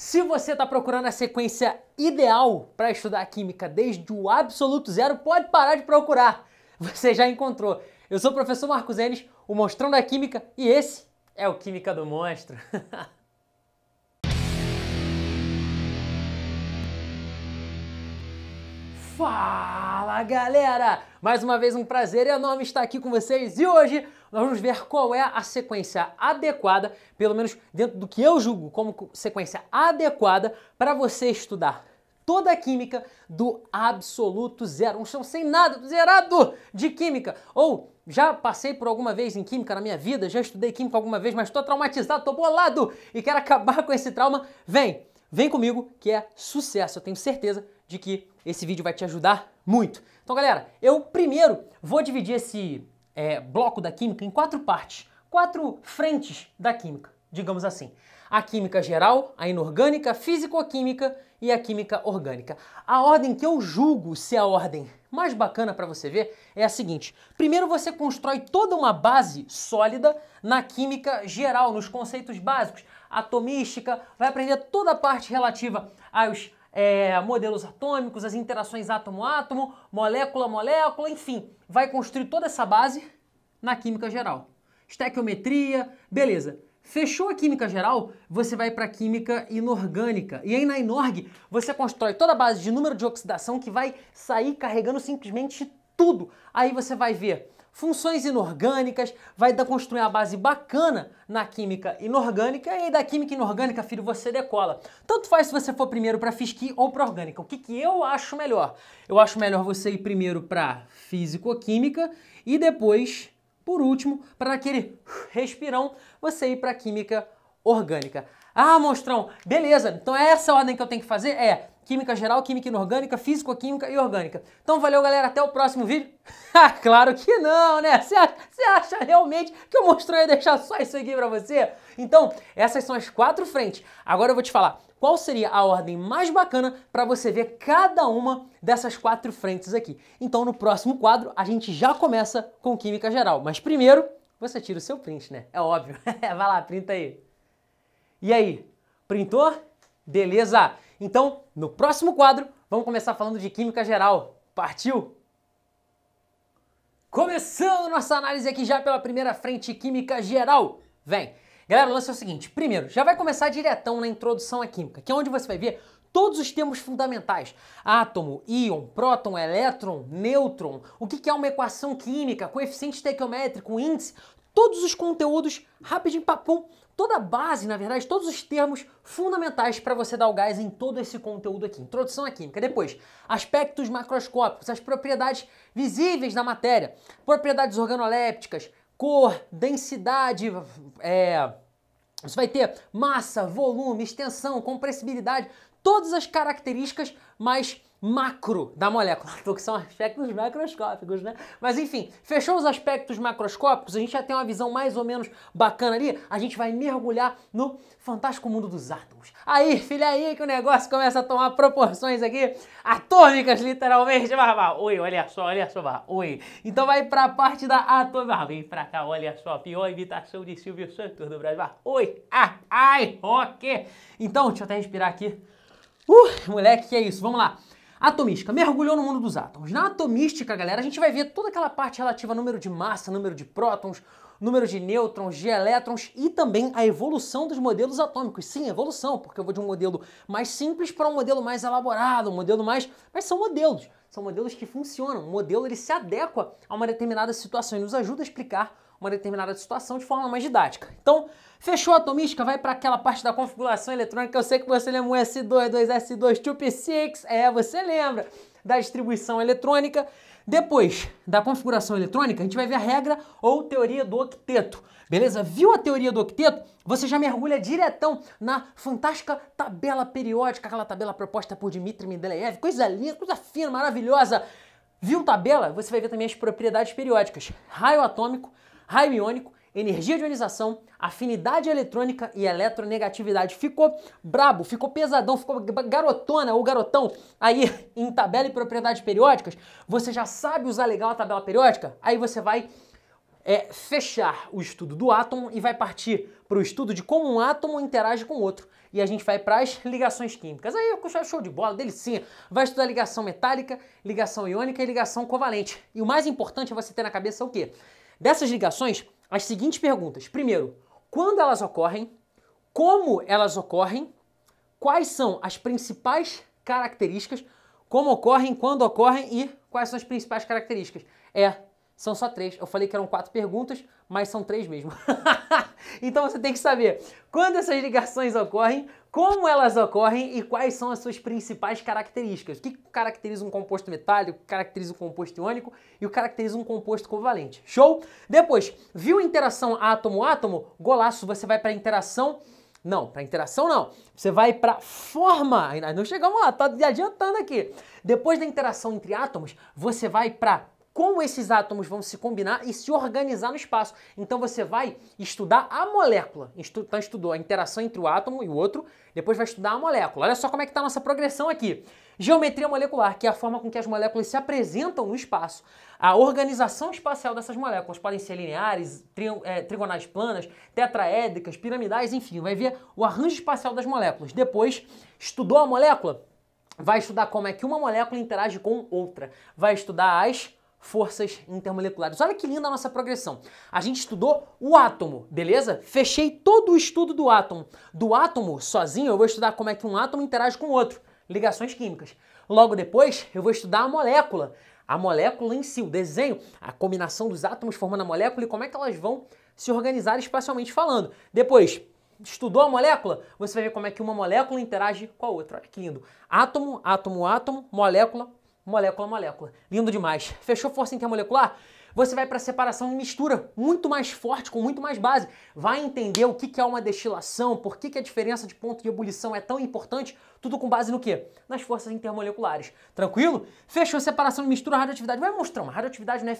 Se você está procurando a sequência ideal para estudar química desde o absoluto zero, pode parar de procurar. Você já encontrou. Eu sou o professor Marcos Enes, o Monstrão da Química, e esse é o Química do Monstro. Fala galera! Mais uma vez um prazer enorme estar aqui com vocês e hoje nós vamos ver qual é a sequência adequada, pelo menos dentro do que eu julgo como sequência adequada, para você estudar toda a química do absoluto zero, um chão sem nada, zerado de química. Ou já passei por alguma vez em química na minha vida, já estudei química alguma vez, mas estou traumatizado, estou bolado e quero acabar com esse trauma. Vem, vem comigo que é sucesso. Eu tenho certeza de que esse vídeo vai te ajudar muito. Então, galera, eu primeiro vou dividir esse é, bloco da química em quatro partes, quatro frentes da química, digamos assim. A química geral, a inorgânica, a físico-química e a química orgânica. A ordem que eu julgo ser a ordem mais bacana para você ver é a seguinte: primeiro você constrói toda uma base sólida na química geral, nos conceitos básicos, atomística, vai aprender toda a parte relativa aos é, modelos atômicos, as interações átomo-átomo, molécula-molécula, enfim, vai construir toda essa base na química geral. Estequiometria, beleza. Fechou a química geral, você vai para a química inorgânica. E aí na inorg, você constrói toda a base de número de oxidação que vai sair carregando simplesmente tudo. Aí você vai ver funções inorgânicas, vai dar construir a base bacana na química inorgânica e aí da química inorgânica, filho, você decola. Tanto faz se você for primeiro para fisqui ou para orgânica. O que, que eu acho melhor? Eu acho melhor você ir primeiro para físico-química e depois por último, para aquele respirão, você ir para a química orgânica. Ah, monstrão, beleza. Então é essa ordem que eu tenho que fazer? É química geral, química inorgânica, físico-química e orgânica. Então valeu, galera. Até o próximo vídeo. claro que não, né? Você acha, você acha realmente que o monstrão ia deixar só isso aqui para você? Então, essas são as quatro frentes. Agora eu vou te falar qual seria a ordem mais bacana para você ver cada uma dessas quatro frentes aqui. Então no próximo quadro a gente já começa com química geral, mas primeiro você tira o seu print, né? É óbvio. Vai lá, printa aí. E aí, printou? Beleza! Então, no próximo quadro, vamos começar falando de química geral. Partiu? Começando nossa análise aqui já pela primeira frente química geral. Vem! Galera, o lance é o seguinte: primeiro, já vai começar diretão na introdução à química, que é onde você vai ver todos os termos fundamentais: átomo, íon, próton, elétron, nêutron, o que é uma equação química, coeficiente estequiométrico, índice, todos os conteúdos rapidinho papum, toda a base, na verdade, todos os termos fundamentais para você dar o gás em todo esse conteúdo aqui. Introdução à química. Depois, aspectos macroscópicos, as propriedades visíveis da matéria, propriedades organolépticas, cor, densidade, é, você vai ter massa, volume, extensão, compressibilidade, todas as características mas macro da molécula, que são aspectos macroscópicos, né? Mas enfim, fechou os aspectos macroscópicos, a gente já tem uma visão mais ou menos bacana ali, a gente vai mergulhar no fantástico mundo dos átomos. Aí, filha, aí que o negócio começa a tomar proporções aqui atômicas, literalmente, barba. Oi, olha só, olha só, barba. Oi. Então vai pra parte da atômica, vem pra cá, olha só, pior imitação de Silvio Santos do Brasil. Oi, ah, ai, ok. Então, deixa eu até respirar aqui. Uh, moleque, que é isso? Vamos lá. Atomística, mergulhou no mundo dos átomos. Na atomística, galera, a gente vai ver toda aquela parte relativa ao número de massa, número de prótons, número de nêutrons, de elétrons e também a evolução dos modelos atômicos. Sim, evolução, porque eu vou de um modelo mais simples para um modelo mais elaborado, um modelo mais. Mas são modelos, são modelos que funcionam. O modelo ele se adequa a uma determinada situação e nos ajuda a explicar uma determinada situação de forma mais didática. Então, fechou a atomística, vai para aquela parte da configuração eletrônica. Eu sei que você lembra o S2, 2S2, P 6 é, você lembra da distribuição eletrônica. Depois da configuração eletrônica, a gente vai ver a regra ou teoria do octeto. Beleza? Viu a teoria do octeto? Você já mergulha diretão na fantástica tabela periódica, aquela tabela proposta por Dmitry Mendeleev. Coisa linda, coisa fina, maravilhosa. Viu tabela? Você vai ver também as propriedades periódicas. Raio atômico, raio iônico, energia de ionização, afinidade eletrônica e eletronegatividade. Ficou brabo, ficou pesadão, ficou garotona ou garotão aí em tabela e propriedades periódicas. Você já sabe usar legal a tabela periódica? Aí você vai é, fechar o estudo do átomo e vai partir para o estudo de como um átomo interage com o outro. E a gente vai para as ligações químicas. Aí o show de bola, delicinha. Vai estudar ligação metálica, ligação iônica e ligação covalente. E o mais importante é você ter na cabeça o quê? Dessas ligações, as seguintes perguntas. Primeiro, quando elas ocorrem, como elas ocorrem, quais são as principais características, como ocorrem, quando ocorrem e quais são as principais características. É, são só três. Eu falei que eram quatro perguntas, mas são três mesmo. então você tem que saber quando essas ligações ocorrem, como elas ocorrem e quais são as suas principais características. O que caracteriza um composto metálico, o que caracteriza um composto iônico e o que caracteriza um composto covalente. Show? Depois, viu interação átomo-átomo? Golaço, você vai para interação não, para interação não. Você vai para forma. Ainda não chegamos lá, tá adiantando aqui. Depois da interação entre átomos, você vai para como esses átomos vão se combinar e se organizar no espaço. Então você vai estudar a molécula. Então estudou a interação entre o átomo e o outro, depois vai estudar a molécula. Olha só como é que está a nossa progressão aqui. Geometria molecular, que é a forma com que as moléculas se apresentam no espaço. A organização espacial dessas moléculas podem ser lineares, tri é, trigonais planas, tetraédricas, piramidais, enfim, vai ver o arranjo espacial das moléculas. Depois, estudou a molécula? Vai estudar como é que uma molécula interage com outra. Vai estudar as forças intermoleculares. Olha que linda a nossa progressão. A gente estudou o átomo, beleza? Fechei todo o estudo do átomo. Do átomo sozinho, eu vou estudar como é que um átomo interage com o outro, ligações químicas. Logo depois, eu vou estudar a molécula. A molécula em si, o desenho, a combinação dos átomos formando a molécula e como é que elas vão se organizar espacialmente falando. Depois, estudou a molécula, você vai ver como é que uma molécula interage com a outra. Olha que lindo. Átomo, átomo, átomo, molécula, molécula a molécula. Lindo demais. Fechou força intermolecular? Você vai para separação e mistura, muito mais forte, com muito mais base. Vai entender o que é uma destilação, por que a diferença de ponto de ebulição é tão importante, tudo com base no quê? Nas forças intermoleculares. Tranquilo? Fechou separação e mistura, radioatividade. Vai mostrar uma radioatividade não é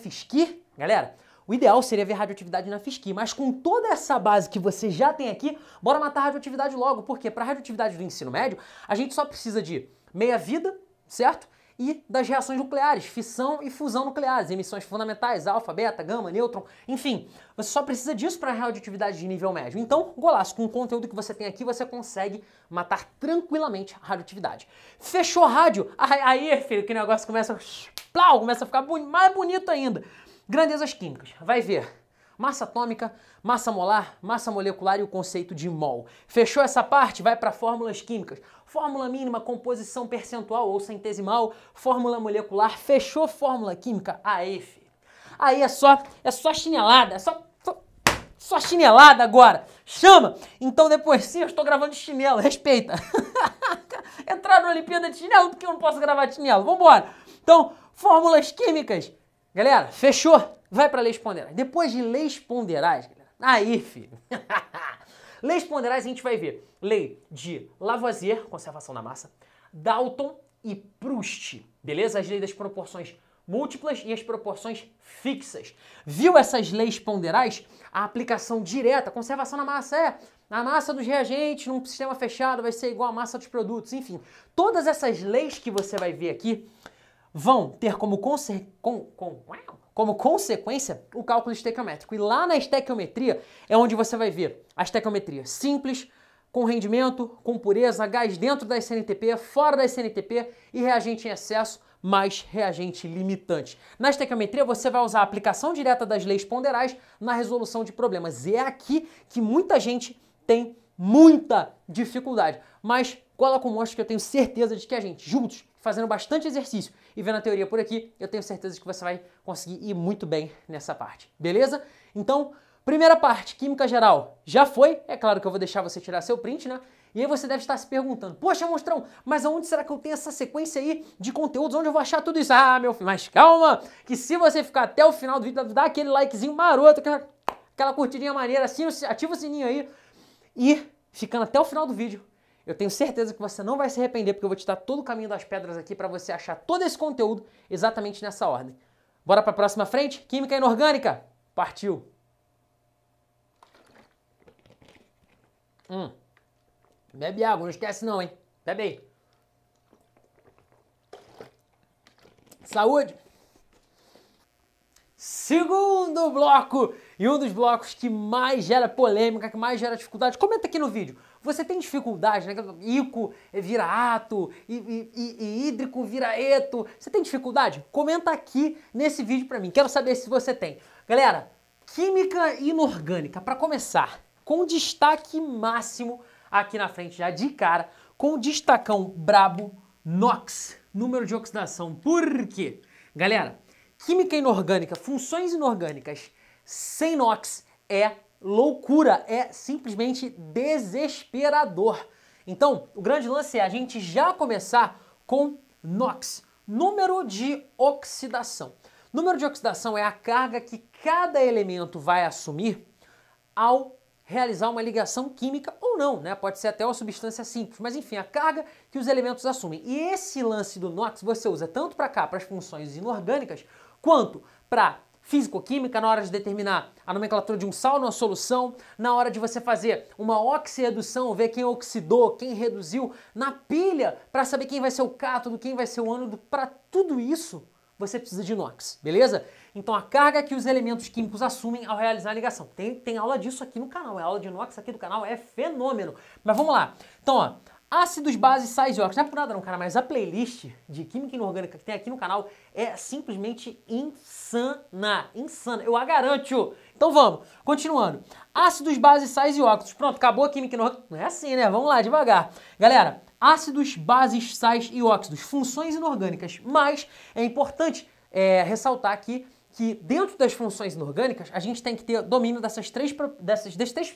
Galera, o ideal seria ver radioatividade na FISCI, mas com toda essa base que você já tem aqui, bora matar a radioatividade logo, porque para a radioatividade do ensino médio, a gente só precisa de meia-vida, certo? e das reações nucleares, fissão e fusão nucleares, emissões fundamentais, alfa, beta, gama, nêutron, enfim. Você só precisa disso para a radioatividade de nível médio. Então, golaço, com o conteúdo que você tem aqui, você consegue matar tranquilamente a radioatividade. Fechou rádio? Aí, filho, que negócio começa, plau, começa a ficar mais bonito ainda. Grandezas químicas. Vai ver massa atômica, massa molar, massa molecular e o conceito de mol. Fechou essa parte? Vai para fórmulas químicas. Fórmula mínima, composição percentual ou centesimal, fórmula molecular, fechou fórmula química, AF. Aí é só, é só chinelada, é só só chinelada agora. Chama! Então depois sim, eu estou gravando de chinelo, respeita. Entrar na Olimpíada de chinelo porque eu não posso gravar de chinelo. Vambora! Então, fórmulas químicas. Galera, fechou? Vai para leis ponderais. Depois de leis ponderais, galera, aí, filho. leis ponderais a gente vai ver lei de Lavoisier, conservação da massa, Dalton e Proust, beleza? As leis das proporções múltiplas e as proporções fixas. Viu essas leis ponderais? A aplicação direta, conservação da massa é a massa dos reagentes num sistema fechado vai ser igual à massa dos produtos, enfim. Todas essas leis que você vai ver aqui vão ter como, conse com, com, como consequência, o cálculo estequiométrico. E lá na estequiometria é onde você vai ver a estequiometria simples, com rendimento, com pureza, gás dentro da CNTP, fora da CNTP e reagente em excesso mais reagente limitante. Na estequiometria, você vai usar a aplicação direta das leis ponderais na resolução de problemas. E é aqui que muita gente tem muita dificuldade. Mas Cola com monstro que eu tenho certeza de que a gente, juntos, fazendo bastante exercício e vendo a teoria por aqui, eu tenho certeza de que você vai conseguir ir muito bem nessa parte. Beleza? Então, primeira parte, química geral, já foi. É claro que eu vou deixar você tirar seu print, né? E aí você deve estar se perguntando: Poxa, monstrão, mas aonde será que eu tenho essa sequência aí de conteúdos? Onde eu vou achar tudo isso? Ah, meu filho, mas calma, que se você ficar até o final do vídeo, dá aquele likezinho maroto, aquela, aquela curtidinha maneira, assim, ativa o sininho aí e ficando até o final do vídeo. Eu tenho certeza que você não vai se arrepender, porque eu vou te dar todo o caminho das pedras aqui para você achar todo esse conteúdo exatamente nessa ordem. Bora para a próxima frente? Química inorgânica. Partiu. Hum. Bebe água, não esquece não, hein? Bebe aí. Saúde! Segundo bloco! E um dos blocos que mais gera polêmica, que mais gera dificuldade. Comenta aqui no vídeo. Você tem dificuldade, né? Ico vira ato, e, e, e, hídrico vira eto. Você tem dificuldade? Comenta aqui nesse vídeo para mim. Quero saber se você tem. Galera, química inorgânica, para começar, com destaque máximo aqui na frente, já de cara, com destacão brabo, NOx, número de oxidação. Por quê? Galera, química inorgânica, funções inorgânicas sem NOx é loucura, é simplesmente desesperador. Então, o grande lance é a gente já começar com NOx, número de oxidação. Número de oxidação é a carga que cada elemento vai assumir ao realizar uma ligação química ou não, né? Pode ser até uma substância simples, mas enfim, a carga que os elementos assumem. E esse lance do NOx você usa tanto para cá, para as funções inorgânicas, quanto para físico-química na hora de determinar a nomenclatura de um sal numa solução, na hora de você fazer uma oxirredução, ver quem oxidou, quem reduziu, na pilha para saber quem vai ser o cátodo, quem vai ser o ânodo, para tudo isso você precisa de inox, beleza? Então a carga que os elementos químicos assumem ao realizar a ligação. Tem, tem aula disso aqui no canal, a é aula de inox aqui do canal é fenômeno. Mas vamos lá. Então, ó, Ácidos, bases, sais e óxidos. Não é por nada não, cara, mas a playlist de Química Inorgânica que tem aqui no canal é simplesmente insana. Insana, eu a garanto. Então vamos, continuando. Ácidos, bases, sais e óxidos. Pronto, acabou a Química Inorgânica. Não é assim, né? Vamos lá, devagar. Galera, ácidos, bases, sais e óxidos. Funções inorgânicas. Mas é importante é, ressaltar aqui que dentro das funções inorgânicas a gente tem que ter domínio dessas três, dessas, desses, três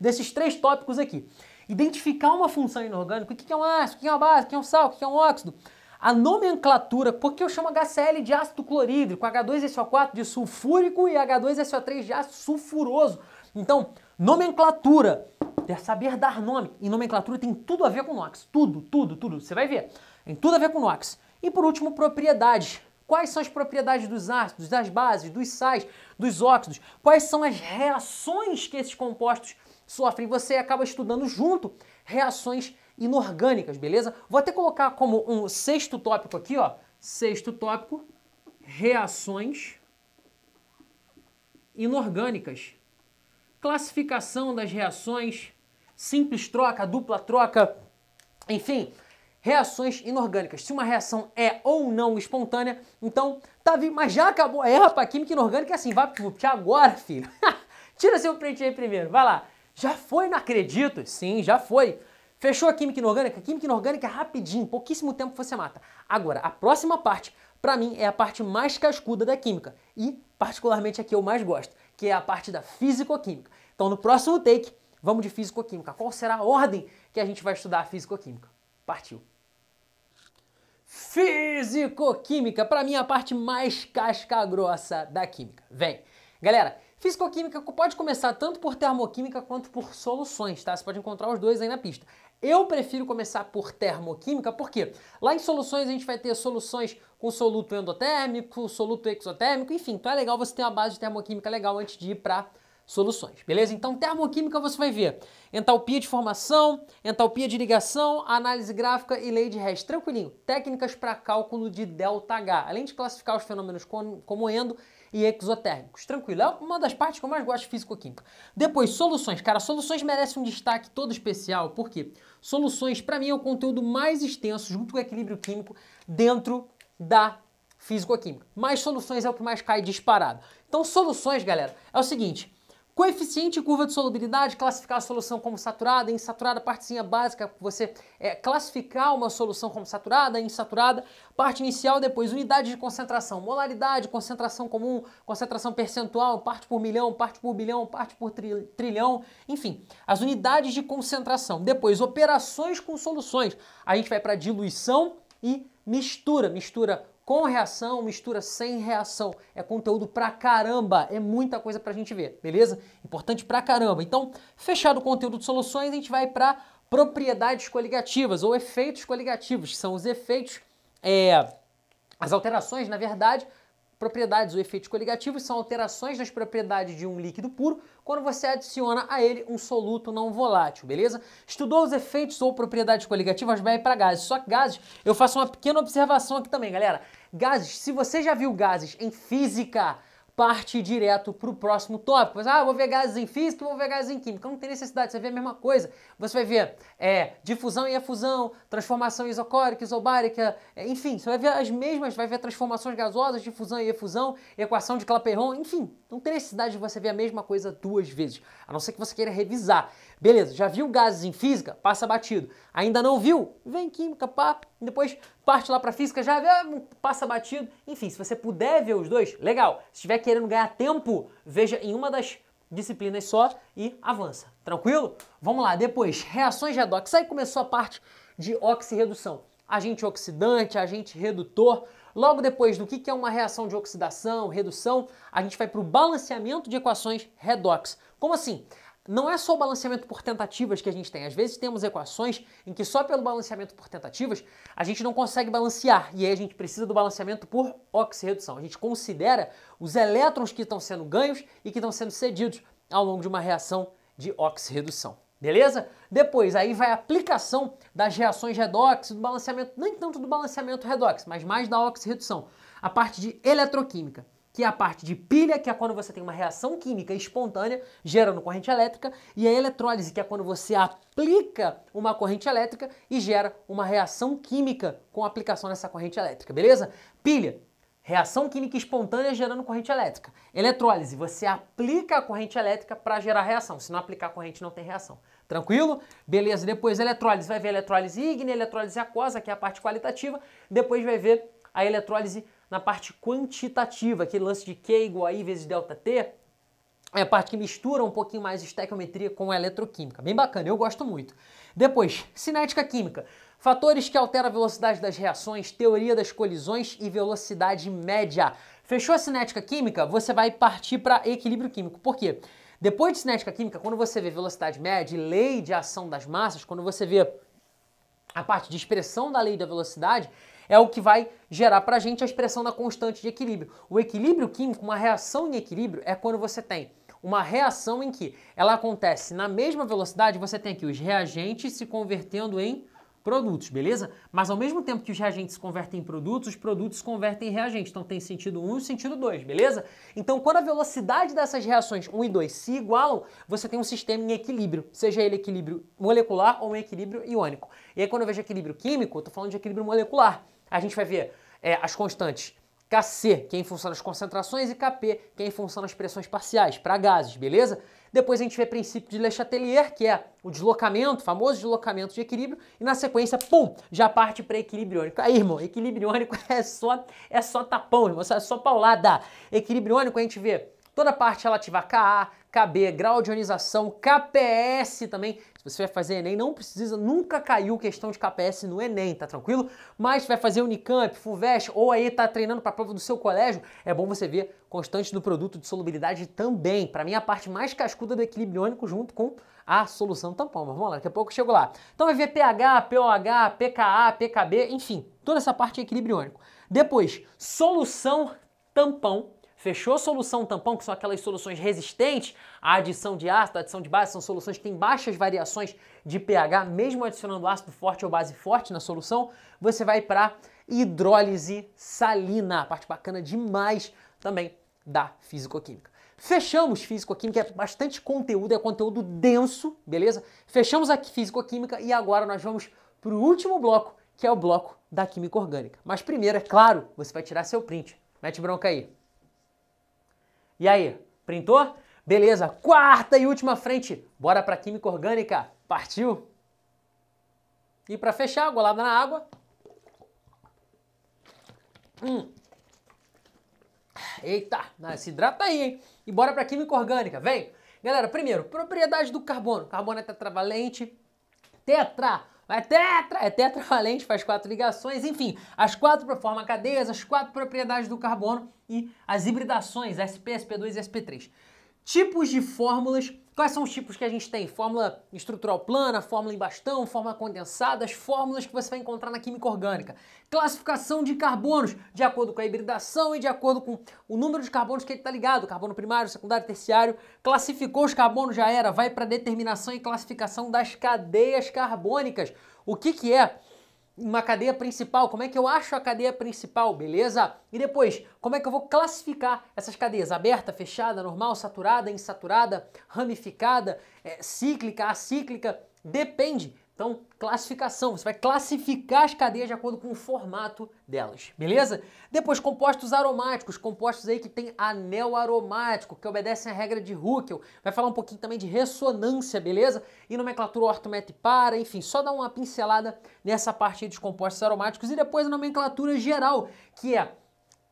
desses três tópicos aqui identificar uma função inorgânica, o que é um ácido, o que é uma base, o que é um sal, o que é um óxido. A nomenclatura, porque eu chamo HCl de ácido clorídrico, H2SO4 de sulfúrico e H2SO3 de ácido sulfuroso. Então, nomenclatura, é saber dar nome. E nomenclatura tem tudo a ver com NOx. Tudo, tudo, tudo. Você vai ver. Tem tudo a ver com NOx. E por último, propriedades. Quais são as propriedades dos ácidos, das bases, dos sais, dos óxidos? Quais são as reações que esses compostos sofrem, você acaba estudando junto reações inorgânicas, beleza? Vou até colocar como um sexto tópico aqui, ó. Sexto tópico, reações inorgânicas. Classificação das reações, simples troca, dupla troca, enfim, reações inorgânicas. Se uma reação é ou não espontânea, então tá vindo, mas já acabou. É, rapaz, química inorgânica é assim, vai pro agora, filho. Tira seu print aí primeiro, vai lá. Já foi, não acredito? Sim, já foi. Fechou a química inorgânica? Química inorgânica é rapidinho, pouquíssimo tempo você mata. Agora, a próxima parte, para mim, é a parte mais cascuda da química e, particularmente, a que eu mais gosto, que é a parte da físico-química. Então, no próximo take, vamos de físico-química. Qual será a ordem que a gente vai estudar a físico-química? Partiu! Físico-química, para mim, é a parte mais casca grossa da química. Vem! Galera, Físico-química pode começar tanto por termoquímica quanto por soluções, tá? Você pode encontrar os dois aí na pista. Eu prefiro começar por termoquímica, porque lá em soluções a gente vai ter soluções com soluto endotérmico, soluto exotérmico, enfim, então é legal você ter uma base de termoquímica legal antes de ir para soluções, beleza? Então, termoquímica você vai ver entalpia de formação, entalpia de ligação, análise gráfica e lei de Hess. Tranquilinho, técnicas para cálculo de ΔH, além de classificar os fenômenos como endo e exotérmicos. Tranquilo, é uma das partes que eu mais gosto de físico-química. Depois, soluções. Cara, soluções merece um destaque todo especial, porque soluções, para mim, é o conteúdo mais extenso, junto com o equilíbrio químico, dentro da físico-química. Mas soluções é o que mais cai disparado. Então, soluções, galera, é o seguinte, Coeficiente e curva de solubilidade, classificar a solução como saturada, insaturada, partezinha básica, você é, classificar uma solução como saturada, insaturada, parte inicial, depois unidade de concentração, molaridade, concentração comum, concentração percentual, parte por milhão, parte por bilhão, parte por tri trilhão, enfim, as unidades de concentração. Depois, operações com soluções. A gente vai para diluição e mistura, mistura com reação, mistura sem reação. É conteúdo pra caramba, é muita coisa pra gente ver, beleza? Importante pra caramba. Então, fechado o conteúdo de soluções, a gente vai para propriedades coligativas ou efeitos coligativos, que são os efeitos, é, as alterações, na verdade, Propriedades ou efeitos coligativos são alterações nas propriedades de um líquido puro quando você adiciona a ele um soluto não volátil, beleza? Estudou os efeitos ou propriedades coligativas bem para gases. Só que gases, eu faço uma pequena observação aqui também, galera. Gases, se você já viu gases em física, parte direto para o próximo tópico. Mas, ah, vou ver gases em física, vou ver gases em química. Não tem necessidade, você vê a mesma coisa. Você vai ver é, difusão e efusão, transformação isocórica, isobárica, é, enfim, você vai ver as mesmas, vai ver transformações gasosas, difusão e efusão, equação de Clapeyron, enfim, não tem necessidade de você ver a mesma coisa duas vezes, a não ser que você queira revisar. Beleza, já viu gases em física? Passa batido. Ainda não viu? Vem em química, pá, depois parte lá para física, já vê, ah, passa batido. Enfim, se você puder ver os dois, legal. Se estiver querendo ganhar tempo, veja em uma das disciplinas só e avança. Tranquilo? Vamos lá, depois, reações de redox. Aí começou a parte de oxirredução. Agente oxidante, agente redutor, Logo depois do que é uma reação de oxidação, redução, a gente vai para o balanceamento de equações redox. Como assim? Não é só o balanceamento por tentativas que a gente tem. Às vezes temos equações em que só pelo balanceamento por tentativas a gente não consegue balancear e aí a gente precisa do balanceamento por oxirredução. A gente considera os elétrons que estão sendo ganhos e que estão sendo cedidos ao longo de uma reação de oxirredução. Beleza? Depois aí vai a aplicação das reações redox, do balanceamento, nem tanto do balanceamento redox, mas mais da oxirredução. A parte de eletroquímica, que é a parte de pilha, que é quando você tem uma reação química espontânea gerando corrente elétrica, e a eletrólise, que é quando você aplica uma corrente elétrica e gera uma reação química com a aplicação dessa corrente elétrica, beleza? Pilha, Reação química espontânea gerando corrente elétrica. Eletrólise, você aplica a corrente elétrica para gerar reação. Se não aplicar a corrente, não tem reação. Tranquilo? Beleza, depois eletrólise, vai ver eletrólise ígnea, eletrólise aquosa, que é a parte qualitativa, depois vai ver a eletrólise na parte quantitativa, aquele lance de Q igual a I vezes delta T, é a parte que mistura um pouquinho mais estequiometria com a eletroquímica. Bem bacana, eu gosto muito. Depois, cinética química. Fatores que alteram a velocidade das reações, teoria das colisões e velocidade média. Fechou a cinética química? Você vai partir para equilíbrio químico. Por quê? Depois de cinética química, quando você vê velocidade média e lei de ação das massas, quando você vê a parte de expressão da lei da velocidade, é o que vai gerar para a gente a expressão da constante de equilíbrio. O equilíbrio químico, uma reação em equilíbrio, é quando você tem uma reação em que ela acontece na mesma velocidade, você tem aqui os reagentes se convertendo em produtos, beleza? Mas ao mesmo tempo que os reagentes se convertem em produtos, os produtos se convertem em reagentes. Então tem sentido 1 e sentido 2, beleza? Então quando a velocidade dessas reações 1 e 2 se igualam, você tem um sistema em equilíbrio, seja ele equilíbrio molecular ou um equilíbrio iônico. E aí quando eu vejo equilíbrio químico, eu estou falando de equilíbrio molecular. A gente vai ver é, as constantes KC, que é em função das concentrações, e KP, que é em função das pressões parciais, para gases, beleza? Depois a gente vê princípio de Le Chatelier, que é o deslocamento, famoso deslocamento de equilíbrio, e na sequência, pum, já parte para equilíbrio iônico. Aí, irmão, equilíbrio iônico é só, é só tapão, irmão, é só paulada. Equilíbrio iônico a gente vê toda a parte relativa a Ka, Kb, grau de ionização, KPS também, se você vai fazer Enem, não precisa, nunca caiu questão de KPS no Enem, tá tranquilo? Mas se vai fazer Unicamp, FUVEST ou aí tá treinando para a prova do seu colégio, é bom você ver constante do produto de solubilidade também. Para mim, é a parte mais cascuda do equilíbrio iônico junto com a solução tampão. Mas vamos lá, daqui a pouco eu chego lá. Então vai ver pH, POH, pKa, pKb, enfim, toda essa parte é equilíbrio iônico. Depois, solução tampão Fechou solução tampão, que são aquelas soluções resistentes à adição de ácido, à adição de base, são soluções que têm baixas variações de pH, mesmo adicionando ácido forte ou base forte na solução, você vai para hidrólise salina, parte bacana demais também da fisicoquímica. Fechamos físico-química, é bastante conteúdo, é conteúdo denso, beleza? Fechamos a físico-química e agora nós vamos para o último bloco, que é o bloco da química orgânica. Mas primeiro, é claro, você vai tirar seu print. Mete bronca aí. E aí, printou? Beleza, quarta e última frente. Bora para química orgânica. Partiu? E para fechar, golada na água. Hum. Eita, se hidrata aí, hein? E bora para química orgânica, vem! Galera, primeiro, propriedade do carbono. Carbono é tetravalente, tetra é tetra, é tetravalente, faz quatro ligações, enfim, as quatro forma cadeias, as quatro propriedades do carbono e as hibridações, SP, SP2 e SP3. Tipos de fórmulas Quais são os tipos que a gente tem? Fórmula estrutural plana, fórmula em bastão, fórmula condensada, as fórmulas que você vai encontrar na química orgânica. Classificação de carbonos, de acordo com a hibridação e de acordo com o número de carbonos que ele está ligado, carbono primário, secundário, terciário. Classificou os carbonos, já era, vai para determinação e classificação das cadeias carbônicas. O que, que é uma cadeia principal, como é que eu acho a cadeia principal, beleza? E depois, como é que eu vou classificar essas cadeias? Aberta, fechada, normal, saturada, insaturada, ramificada, é, cíclica, acíclica? Depende então, classificação, você vai classificar as cadeias de acordo com o formato delas, beleza? Depois, compostos aromáticos, compostos aí que tem anel aromático, que obedecem à regra de Huckel. Vai falar um pouquinho também de ressonância, beleza? E nomenclatura ortomet para, enfim, só dá uma pincelada nessa parte aí dos compostos aromáticos. E depois a nomenclatura geral, que é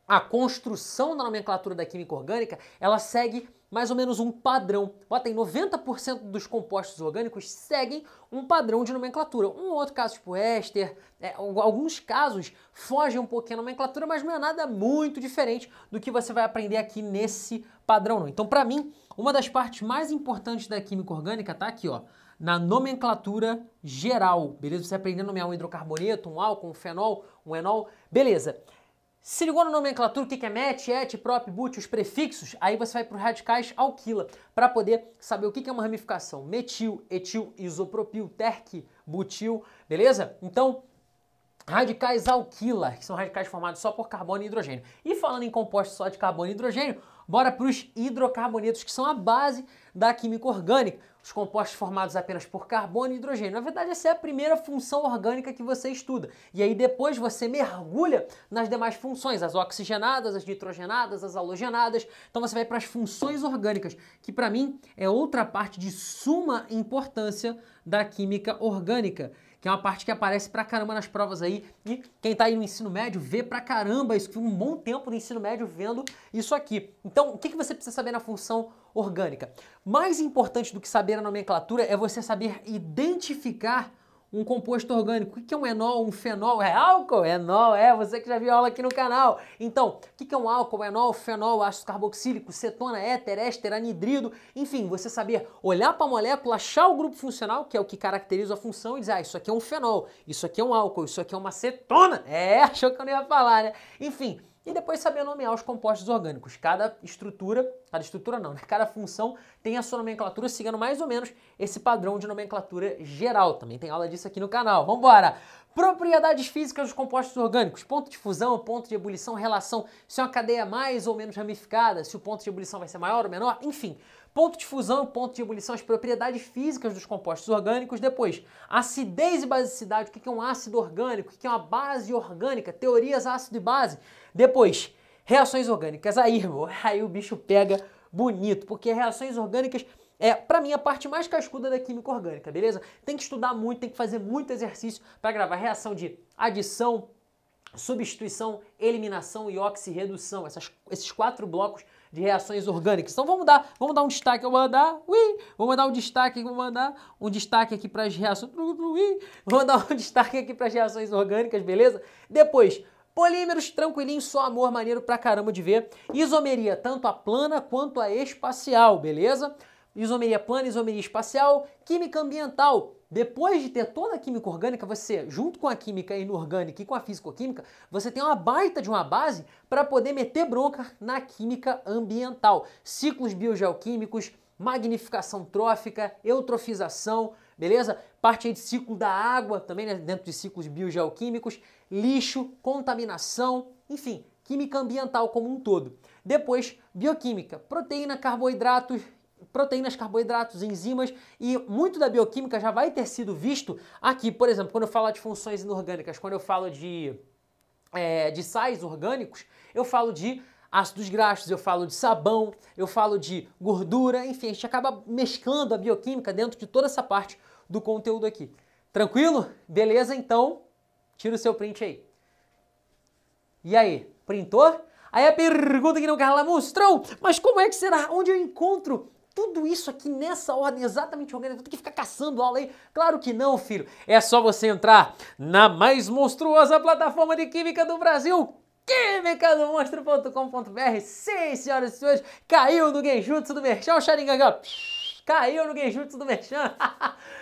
a construção da nomenclatura da química orgânica, ela segue mais ou menos um padrão. Bota aí, 90% dos compostos orgânicos seguem um padrão de nomenclatura. Um outro caso, tipo éster, é, alguns casos fogem um pouquinho a nomenclatura, mas não é nada muito diferente do que você vai aprender aqui nesse padrão. Não. Então, para mim, uma das partes mais importantes da química orgânica tá aqui, ó na nomenclatura geral, beleza? Você aprende a nomear um hidrocarboneto, um álcool, um fenol, um enol, beleza. Se ligou na nomenclatura, o que é match, et, prop, but, os prefixos? Aí você vai para os radicais alquila, para poder saber o que é uma ramificação. Metil, etil, isopropil, terc, butil, beleza? Então, radicais alquila, que são radicais formados só por carbono e hidrogênio. E falando em compostos só de carbono e hidrogênio, bora para os hidrocarbonetos, que são a base da química orgânica os compostos formados apenas por carbono e hidrogênio. Na verdade, essa é a primeira função orgânica que você estuda. E aí depois você mergulha nas demais funções, as oxigenadas, as nitrogenadas, as halogenadas. Então você vai para as funções orgânicas, que para mim é outra parte de suma importância da química orgânica que é uma parte que aparece pra caramba nas provas aí. E quem tá aí no ensino médio vê pra caramba isso. Fui um bom tempo no ensino médio vendo isso aqui. Então, o que, que você precisa saber na função orgânica? Mais importante do que saber a nomenclatura é você saber identificar um composto orgânico. O que é um enol, um fenol? É álcool? Enol, é, você que já viu aula aqui no canal. Então, o que é um álcool, enol, fenol, ácido carboxílico, cetona, éter, éster, anidrido? Enfim, você saber olhar para a molécula, achar o grupo funcional, que é o que caracteriza a função, e dizer, ah, isso aqui é um fenol, isso aqui é um álcool, isso aqui é uma cetona. É, achou que eu não ia falar, né? Enfim, e depois saber nomear os compostos orgânicos. Cada estrutura Cada tá, estrutura não, né? Cada função tem a sua nomenclatura, seguindo mais ou menos esse padrão de nomenclatura geral. Também tem aula disso aqui no canal. Vamos embora! Propriedades físicas dos compostos orgânicos, ponto de fusão, ponto de ebulição, relação, se é uma cadeia mais ou menos ramificada, se o ponto de ebulição vai ser maior ou menor, enfim. Ponto de fusão, ponto de ebulição, as propriedades físicas dos compostos orgânicos. Depois, acidez e basicidade, o que é um ácido orgânico, o que é uma base orgânica, teorias ácido e base. Depois, Reações orgânicas. Aí, irmão, aí o bicho pega bonito, porque reações orgânicas é, para mim, a parte mais cascuda da química orgânica, beleza? Tem que estudar muito, tem que fazer muito exercício para gravar reação de adição, substituição, eliminação e oxirredução, essas, esses quatro blocos de reações orgânicas. Então vamos dar, vamos dar um destaque, eu vou mandar, ui, vou mandar um destaque, vou mandar um destaque aqui para as reações, ui, vou mandar um destaque aqui para as reações orgânicas, beleza? Depois, Polímeros tranquilinho, só amor, maneiro pra caramba de ver. Isomeria tanto a plana quanto a espacial, beleza? Isomeria plana, isomeria espacial, química ambiental. Depois de ter toda a química orgânica, você, junto com a química inorgânica e com a físico-química, você tem uma baita de uma base para poder meter bronca na química ambiental. Ciclos biogeoquímicos, magnificação trófica, eutrofização, beleza? Parte aí de ciclo da água, também né, dentro de ciclos biogeoquímicos, lixo, contaminação, enfim, química ambiental como um todo. Depois, bioquímica, proteína, carboidratos proteínas, carboidratos, enzimas e muito da bioquímica já vai ter sido visto aqui, por exemplo, quando eu falo de funções inorgânicas, quando eu falo de, é, de sais orgânicos, eu falo de ácidos graxos, eu falo de sabão, eu falo de gordura, enfim, a gente acaba mesclando a bioquímica dentro de toda essa parte do conteúdo aqui. Tranquilo? Beleza? Então, tira o seu print aí. E aí, printou? Aí a pergunta que não lá, mostrou, mas como é que será? Onde eu encontro tudo isso aqui nessa ordem exatamente organizada? Vou que ficar caçando aula aí? Claro que não, filho. É só você entrar na mais monstruosa plataforma de química do Brasil, monstro.com.br. Sim, senhoras e senhores, caiu no Genjutsu do Merchan, o Sharingan, ó, caiu no Genjutsu do Merchan.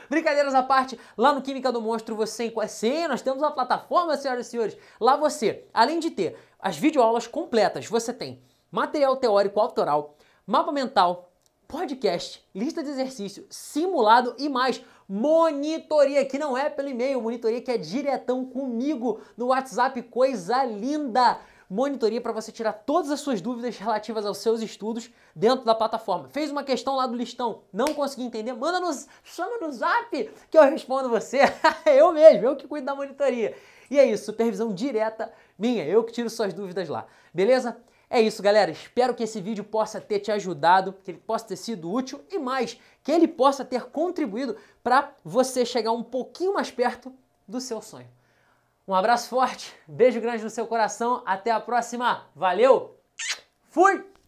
Brincadeiras à parte, lá no Química do Monstro você em é Sim, nós temos uma plataforma, senhoras e senhores. Lá você, além de ter as videoaulas completas, você tem material teórico autoral, mapa mental, podcast, lista de exercício, simulado e mais monitoria, que não é pelo e-mail, monitoria que é diretão comigo no WhatsApp, coisa linda! monitoria para você tirar todas as suas dúvidas relativas aos seus estudos dentro da plataforma. Fez uma questão lá do listão, não consegui entender? Manda nos, chama no zap que eu respondo você. eu mesmo, eu que cuido da monitoria. E é isso, supervisão direta minha, eu que tiro suas dúvidas lá. Beleza? É isso, galera. Espero que esse vídeo possa ter te ajudado, que ele possa ter sido útil e mais, que ele possa ter contribuído para você chegar um pouquinho mais perto do seu sonho. Um abraço forte, beijo grande no seu coração, até a próxima. Valeu! Fui!